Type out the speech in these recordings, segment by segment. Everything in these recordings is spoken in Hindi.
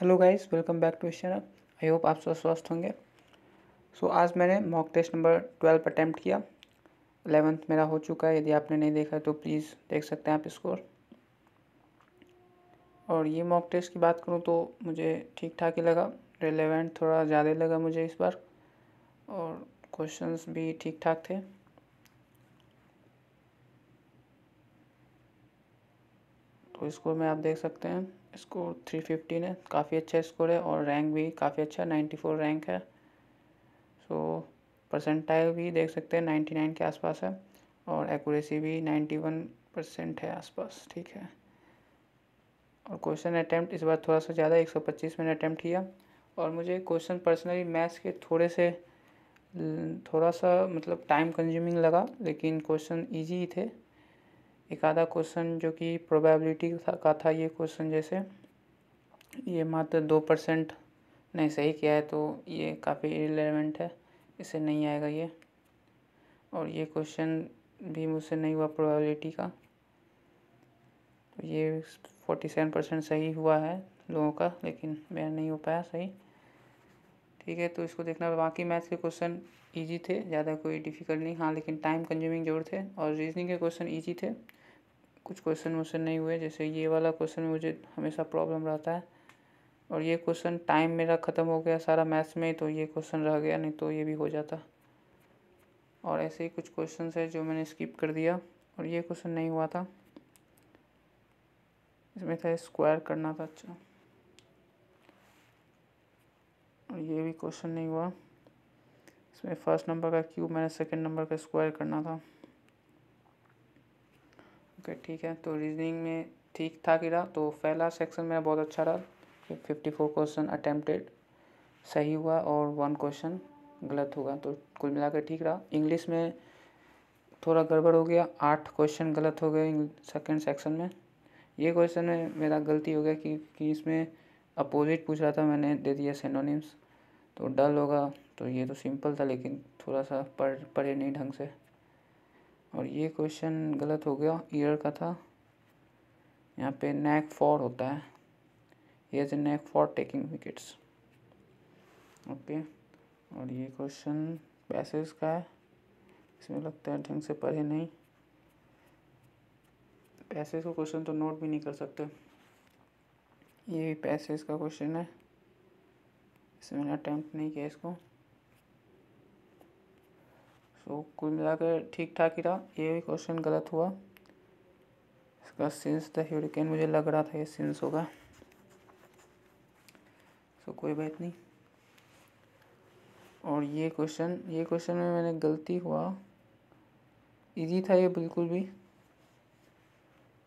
hello guys welcome back to channel I hope आप सब स्वस्थ होंगे सो so, आज मैंने mock test number twelve attempt किया अलेवेंथ मेरा हो चुका है यदि आपने नहीं देखा तो प्लीज़ देख सकते हैं आप स्कोर और ये मॉक टेस्ट की बात करूँ तो मुझे ठीक ठाक ही लगा रिलेवेंट थोड़ा ज़्यादा लगा मुझे इस बार और क्वेश्चंस भी ठीक ठाक थे तो स्कोर में आप देख सकते हैं स्कोर थ्री फिफ्टीन है काफ़ी अच्छा स्कोर है और रैंक भी काफ़ी अच्छा नाइन्टी फोर रैंक है सो परसेंटाइल भी देख सकते हैं नाइन्टी नाइन के आसपास है और एक्यूरेसी भी नाइन्टी वन परसेंट है आसपास ठीक है और क्वेश्चन अटैम्प्ट इस बार थोड़ा सा ज़्यादा एक सौ पच्चीस मैंने अटैम्प्ट किया और मुझे क्वेश्चन पर्सनली मैथ्स के थोड़े से थोड़ा सा मतलब टाइम कंज्यूमिंग लगा लेकिन क्वेश्चन ईजी ही थे एक आधा क्वेश्चन जो कि प्रोबेबिलिटी का था ये क्वेश्चन जैसे ये मात्र दो परसेंट ने सही किया है तो ये काफ़ी रिलेवेंट है इसे नहीं आएगा ये और ये क्वेश्चन भी मुझसे नहीं हुआ प्रोबेबिलिटी का तो ये फोर्टी सेवन परसेंट सही हुआ है लोगों का लेकिन मेरा नहीं हो पाया सही ठीक है तो इसको देखना बाकी मैथ्स के क्वेश्चन इजी थे ज़्यादा कोई डिफिकल्ट नहीं हाँ लेकिन टाइम कंज्यूमिंग जरूर थे और रीजनिंग के क्वेश्चन ईजी थे कुछ क्वेश्चन वोश्चन नहीं हुए जैसे ये वाला क्वेश्चन मुझे हमेशा प्रॉब्लम रहता है और ये क्वेश्चन टाइम मेरा ख़त्म हो गया सारा मैथ्स में तो ये क्वेश्चन रह गया नहीं तो ये भी हो जाता और ऐसे ही कुछ क्वेश्चन है जो मैंने स्किप कर दिया और ये क्वेश्चन नहीं हुआ था इसमें था स्क्वायर करना था अच्छा और ये भी क्वेश्चन नहीं हुआ इसमें फर्स्ट नंबर का क्यूब मैंने सेकंड नंबर का स्क्वायर करना था ओके ठीक है तो रीजनिंग में ठीक ठाक ही रहा तो पहला सेक्शन मेरा बहुत अच्छा रहा फिफ्टी फोर क्वेश्चन अटेम्प्टेड सही हुआ और वन क्वेश्चन गलत होगा तो कुल मिलाकर ठीक रहा इंग्लिश में थोड़ा गड़बड़ हो गया आठ क्वेश्चन गलत हो गए सेकेंड सेक्शन में ये क्वेश्चन में मेरा गलती हो गया कि, कि इसमें अपोजिट पूछ रहा था मैंने दे दिया सेनोनिम्स तो डल होगा तो ये तो सिंपल था लेकिन थोड़ा सा पढ़ पढ़े नहीं ढंग से और ये क्वेश्चन गलत हो गया ईयर का था यहाँ पे नेक फॉर होता है ये is neck for taking wickets okay और ये क्वेश्चन पैसेज का है इसमें लगता है ढंग से पढ़े नहीं पैसेज का क्वेश्चन तो नोट भी नहीं कर सकते ये पैसेज का क्वेश्चन है इसमें मैंने अटैम्प्ट नहीं किया इसको तो कुल मिलाकर ठीक ठाक ही रहा ये भी क्वेश्चन गलत हुआ इसका सेंस द हेरिकेन मुझे लग रहा था ये सेंस होगा सो कोई बात नहीं और ये क्वेश्चन ये क्वेश्चन में मैंने गलती हुआ इजी था ये बिल्कुल भी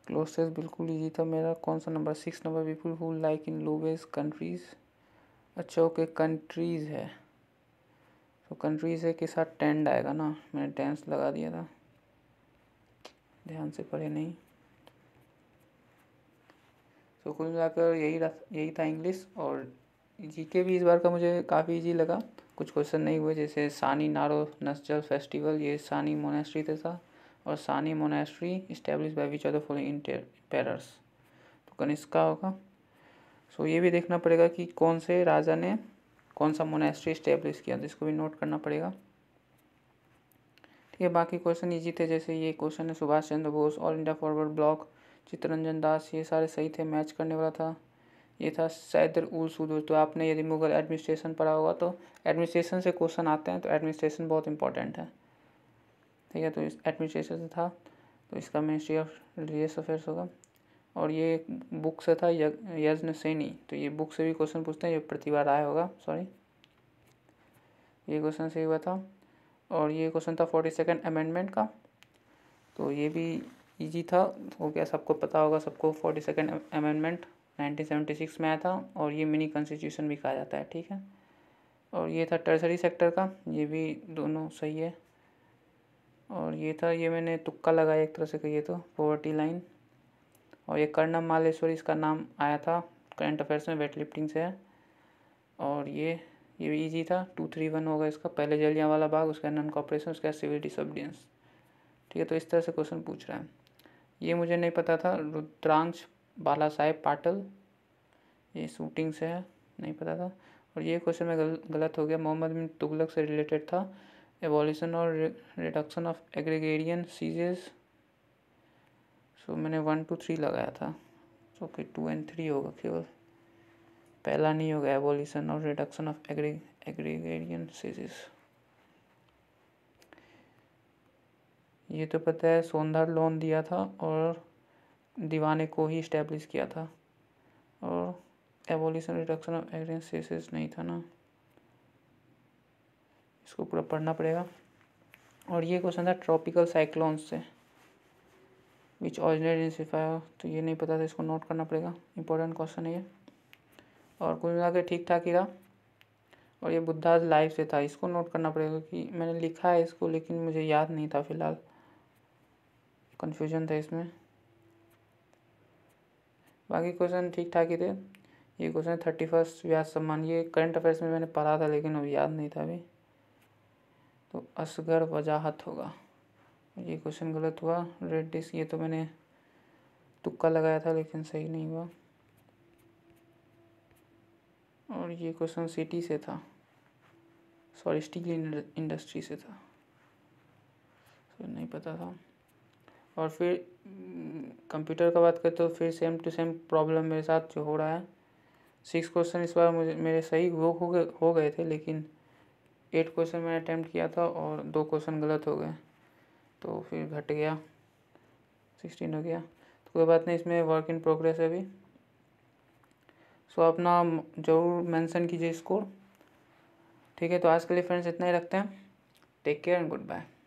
क्लोसेस बिल्कुल इजी था मेरा कौन सा नंबर six number people who like in lowest countries अच्छा ओके कंट्रीज़ है तो कंट्रीज़ है के साथ टेंड आएगा ना मैंने टेंस लगा दिया था ध्यान से पढ़े नहीं तो कुल मिलाकर यही यही था इंग्लिश और जीके भी इस बार का मुझे काफ़ी इजी लगा कुछ क्वेश्चन नहीं हुए जैसे सानी नारो नस्जल फेस्टिवल ये सानी मोनेस्ट्री थे था और सानी monastery establish by which are the following पेरर्स तो कनिष्का होगा सो ये भी देखना पड़ेगा कि कौन से राजा ने कौन सा मोनेस्ट्री स्टेब्लिश किया तो इसको भी नोट करना पड़ेगा ठीक है बाकी क्वेश्चन ईजी थे जैसे ये क्वेश्चन है Subhash Chandra Bose all India forward bloc Chittaranjan Das ये सारे सही थे मैच करने वाला था ये था सैदर उल सूद तो आपने यदि मुगल एडमिनिस्ट्रेशन पढ़ा होगा तो एडमिनिस्ट्रेशन से क्वेश्चन आते हैं तो एडमिनिस्ट्रेशन बहुत इंपॉर्टेंट है ठीक है तो इस एडमिनिस्ट्रेशन से था तो इसका मिनिस्ट्री ऑफ रिलीजियस अफेयर्स होगा और ये बुक से था यज्ञ सैनी तो ये बुक से भी क्वेश्चन पूछते हैं ये प्रतिभा आया होगा सॉरी ये क्वेश्चन सही हुआ था और ये क्वेश्चन था फोर्टी सेकेंड अमेंडमेंट का तो ये भी इजी था हो गया सबको पता होगा सबको forty second amendment nineteen seventy six में आया था और ये मिनी कॉन्स्टिट्यूशन भी कहा जाता है ठीक है और ये था टर्सरी सेक्टर का ये भी दोनों सही है और ये था ये मैंने तुक्का लगाया एक तरह से कहिए तो पॉवर्टी लाइन और ये कर्णम मालेश्वरी इसका नाम आया था करंट अफेयर्स में वेट लिफ्टिंग से है और ये ये भी ईजी था टू थ्री वन होगा इसका पहले जलिया वाला बाग उसका नॉन कॉपरेशन उसका सिविल डिसऑबडियंस ठीक है तो इस तरह से क्वेश्चन पूछ रहा है ये मुझे नहीं पता था रुद्रांश बाला साहेब पाटल ये शूटिंग से है नहीं पता था और ये क्वेश्चन में गल, गलत हो गया मोहम्मद बिन तुगलक से रिलेटेड था एवोल्यूशन और रिडक्शन ऑफ एग्रीगेरियन सीजेज़ सो मैंने वन टू थ्री लगाया था सो कि टू एंड थ्री होगा केवल पहला नहीं होगा एवोल्यूशन और रिडक्शन ऑफ एग्री एग्रीगेरियन सीजिस ये तो पता है सोनदार लोन दिया था और दीवाने को ही इस्टेब्लिश किया था और एवोल्यूशन रिडक्शन ऑफ एग्रीगेरियन सीजिस नहीं था ना इसको पूरा पढ़ना पड़ेगा और ये क्वेश्चन था ट्रॉपिकल साइक्लोन्स से विच ऑरिजिनेट इन तो ये नहीं पता था इसको नोट करना पड़ेगा इंपॉर्टेंट क्वेश्चन है ये और कुल मिला के ठीक ठाक ही रहा और ये बुद्धाज लाइफ से था इसको नोट करना पड़ेगा कि मैंने लिखा है इसको लेकिन मुझे याद नहीं था फिलहाल कन्फ्यूजन था इसमें बाकी क्वेश्चन ठीक ठाक ही थे ये क्वेश्चन थर्टी फर्स्ट व्यास सम्मान ये करंट अफेयर्स में मैंने पढ़ा था लेकिन अब याद नहीं था अभी तो असगर वजाहत होगा ये क्वेश्चन गलत हुआ रेड डिस्क ये तो मैंने तुक्का लगाया था लेकिन सही नहीं हुआ और ये क्वेश्चन सिटी से था सॉरी स्टील इंडस्ट्री से था सो नहीं पता था और फिर कंप्यूटर हम्म, का बात करें तो फिर सेम टू सेम प्रॉब्लम मेरे साथ जो हो रहा है सिक्स क्वेश्चन इस बार मुझे मेरे सही वो हो गए हो गए थे लेकिन एट क्वेश्चन मैंने अटैम्प्ट किया था और दो क्वेश्चन गलत हो गए तो फिर घट गया सिक्सटीन हो गया तो कोई बात नहीं इसमें वर्क इन प्रोग्रेस है अभी सो अपना ज़रूर मेंशन कीजिए इसको ठीक है तो आज के लिए फ्रेंड्स इतना ही रखते हैं take care and good bye